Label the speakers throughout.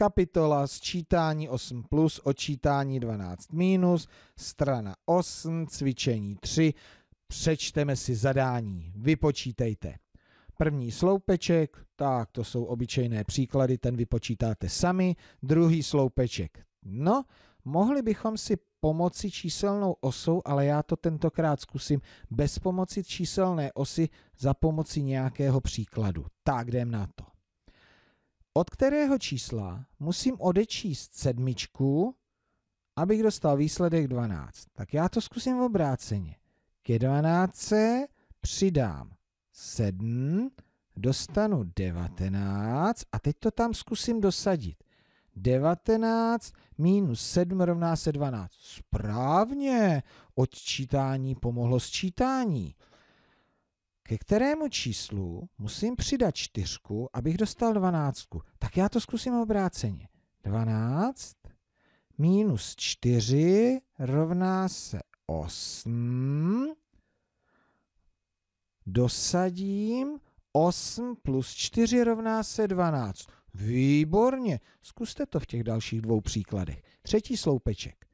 Speaker 1: kapitola sčítání 8 plus, očítání 12 minus, strana 8, cvičení 3, přečteme si zadání, vypočítejte. První sloupeček, tak to jsou obyčejné příklady, ten vypočítáte sami, druhý sloupeček. No, mohli bychom si pomoci číselnou osou, ale já to tentokrát zkusím bez pomoci číselné osy za pomoci nějakého příkladu. Tak jdem na to od kterého čísla musím odečíst sedmičku, abych dostal výsledek 12. Tak já to zkusím v obráceně. Ke 12 přidám 7, dostanu 19 a teď to tam zkusím dosadit. 19 minus 7 rovná se 12. Správně, odčítání pomohlo sčítání ke kterému číslu musím přidat čtyřku, abych dostal dvanáctku. Tak já to zkusím obráceně. 12 minus 4 rovná se 8. Dosadím 8 plus 4 rovná se 12. Výborně. Zkuste to v těch dalších dvou příkladech. Třetí sloupeček.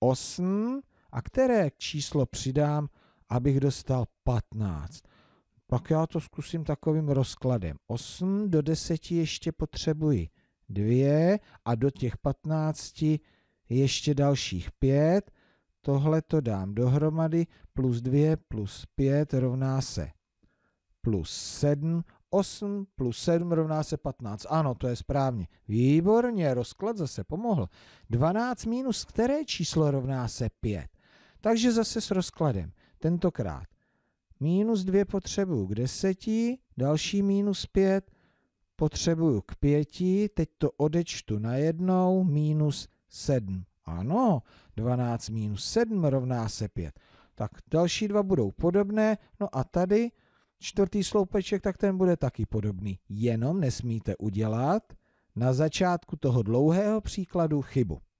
Speaker 1: 8 a které číslo přidám, abych dostal 15. Pak já to zkusím takovým rozkladem. 8 do 10 ještě potřebuji 2 a do těch 15 ještě dalších 5. Tohle to dám dohromady plus 2 plus 5 rovná se plus 7. 8 plus 7 rovná se 15. Ano, to je správně. Výborně, rozklad zase pomohl. 12 minus které číslo rovná se 5. Takže zase s rozkladem. Tentokrát Minus 2 potřebuju k 10, další minus 5 potřebuju k 5, teď to odečtu na jednou, minus 7. Ano, 12 minus 7 rovná se 5. Tak další dva budou podobné, no a tady čtvrtý sloupeček, tak ten bude taky podobný. Jenom nesmíte udělat na začátku toho dlouhého příkladu chybu.